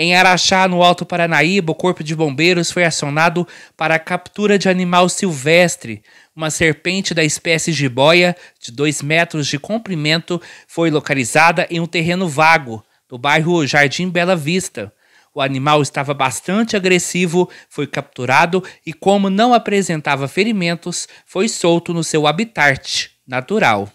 Em Araxá, no Alto Paranaíba, o Corpo de Bombeiros foi acionado para a captura de animal silvestre. Uma serpente da espécie jiboia, de 2 metros de comprimento, foi localizada em um terreno vago, no bairro Jardim Bela Vista. O animal estava bastante agressivo, foi capturado e, como não apresentava ferimentos, foi solto no seu habitat natural.